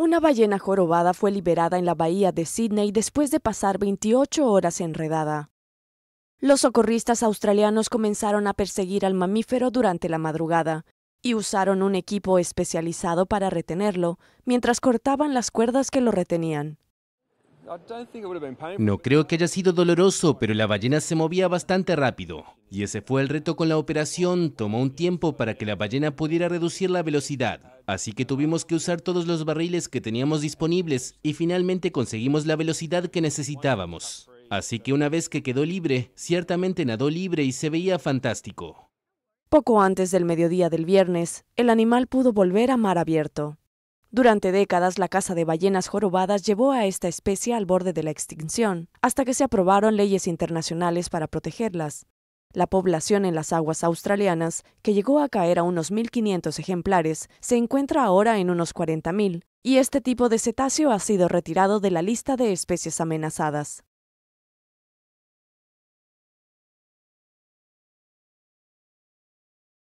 Una ballena jorobada fue liberada en la bahía de Sydney después de pasar 28 horas enredada. Los socorristas australianos comenzaron a perseguir al mamífero durante la madrugada y usaron un equipo especializado para retenerlo mientras cortaban las cuerdas que lo retenían. No creo que haya sido doloroso, pero la ballena se movía bastante rápido. Y ese fue el reto con la operación. Tomó un tiempo para que la ballena pudiera reducir la velocidad. Así que tuvimos que usar todos los barriles que teníamos disponibles y finalmente conseguimos la velocidad que necesitábamos. Así que una vez que quedó libre, ciertamente nadó libre y se veía fantástico. Poco antes del mediodía del viernes, el animal pudo volver a mar abierto. Durante décadas, la caza de ballenas jorobadas llevó a esta especie al borde de la extinción, hasta que se aprobaron leyes internacionales para protegerlas. La población en las aguas australianas, que llegó a caer a unos 1.500 ejemplares, se encuentra ahora en unos 40.000, y este tipo de cetáceo ha sido retirado de la lista de especies amenazadas.